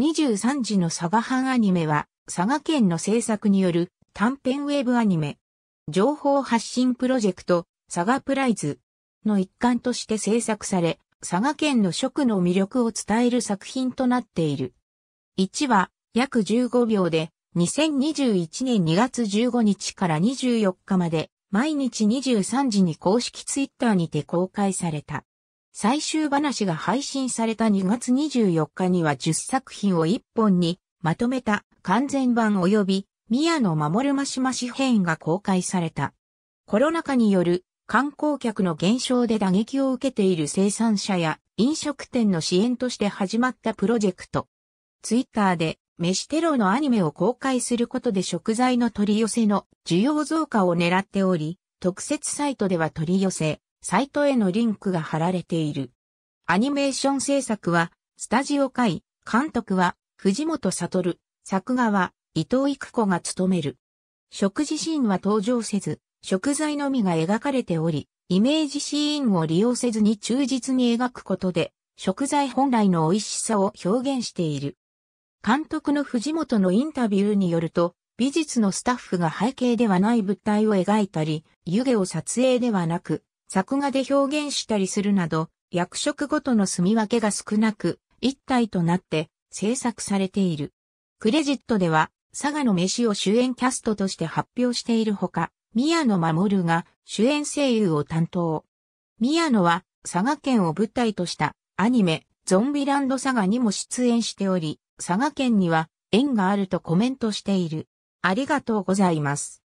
23時の佐賀藩アニメは、佐賀県の制作による短編ウェブアニメ、情報発信プロジェクト、佐賀プライズの一環として制作され、佐賀県の食の魅力を伝える作品となっている。1話、約15秒で、2021年2月15日から24日まで、毎日23時に公式ツイッターにて公開された。最終話が配信された2月24日には10作品を1本にまとめた完全版及び宮野守ましまし編が公開された。コロナ禍による観光客の減少で打撃を受けている生産者や飲食店の支援として始まったプロジェクト。ツイッターで飯テロのアニメを公開することで食材の取り寄せの需要増加を狙っており、特設サイトでは取り寄せ、サイトへのリンクが貼られている。アニメーション制作は、スタジオ会、監督は、藤本悟、作画は、伊藤育子が務める。食事シーンは登場せず、食材のみが描かれており、イメージシーンを利用せずに忠実に描くことで、食材本来の美味しさを表現している。監督の藤本のインタビューによると、美術のスタッフが背景ではない物体を描いたり、湯気を撮影ではなく、作画で表現したりするなど、役職ごとの住み分けが少なく、一体となって制作されている。クレジットでは、佐賀の飯を主演キャストとして発表しているほか、宮野守が主演声優を担当。宮野は佐賀県を舞台としたアニメゾンビランド佐賀にも出演しており、佐賀県には縁があるとコメントしている。ありがとうございます。